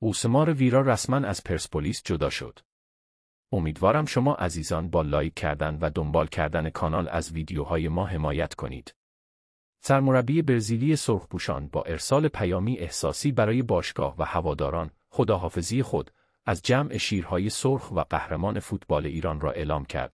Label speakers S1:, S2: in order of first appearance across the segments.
S1: اوسمار ویرا رسما از پرسپولیس جدا شد. امیدوارم شما عزیزان با لایک کردن و دنبال کردن کانال از ویدیوهای ما حمایت کنید. سرمربی برزیلی سرخپوشان با ارسال پیامی احساسی برای باشگاه و هواداران خداحافظی خود از جمع شیرهای سرخ و قهرمان فوتبال ایران را اعلام کرد.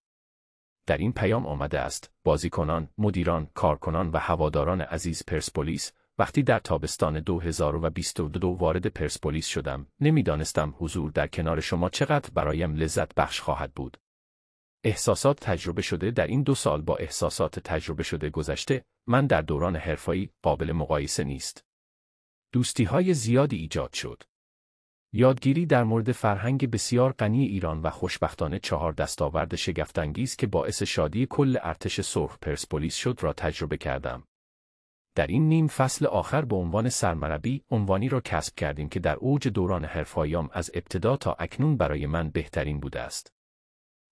S1: در این پیام آمده است بازیکنان، مدیران، کارکنان و هواداران عزیز پرسپولیس وقتی در تابستان 2022 وارد پرسپولیس شدم، نمیدانستم حضور در کنار شما چقدر برایم لذت بخش خواهد بود. احساسات تجربه شده در این دو سال با احساسات تجربه شده گذشته، من در دوران حرفایی قابل مقایسه نیست. دوستی های زیادی ایجاد شد. یادگیری در مورد فرهنگ بسیار غنی ایران و خوشبختانه چهار دستاورد شگفتانگیز که باعث شادی کل ارتش سرخ پرسپولیس شد را تجربه کردم. در این نیم فصل آخر به عنوان سرمربی عنوانی را کسب کردیم که در اوج دوران حرفایام از ابتدا تا اکنون برای من بهترین بوده است.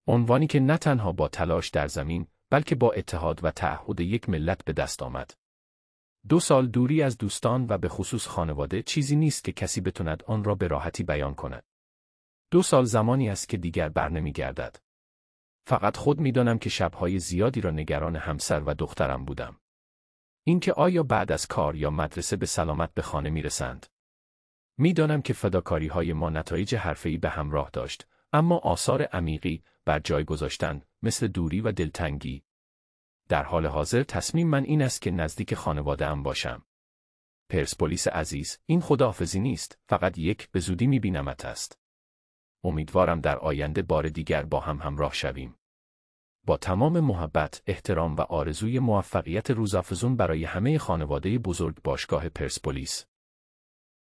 S1: عنوانی که نه تنها با تلاش در زمین بلکه با اتحاد و تعهد یک ملت به دست آمد. دو سال دوری از دوستان و به خصوص خانواده چیزی نیست که کسی بتواند آن را به راحتی بیان کند. دو سال زمانی است که دیگر نمی گردد. فقط خود میدانم که شبهای زیادی را نگران همسر و دخترم بودم. اینکه آیا بعد از کار یا مدرسه به سلامت به خانه می رسند. میدانم که فداکاری های ما نتایج حرفه‌ای به همراه داشت، اما آثار عمیقی بر جای گذاشتن، مثل دوری و دلتنگی. در حال حاضر تصمیم من این است که نزدیک خانواده ام باشم. پرسپولیس عزیز، این خداحافظی نیست، فقط یک به زودی بینمت است. امیدوارم در آینده بار دیگر با هم همراه شویم. با تمام محبت، احترام و آرزوی موفقیت روزافزون برای همه خانواده بزرگ باشگاه پرسپولیس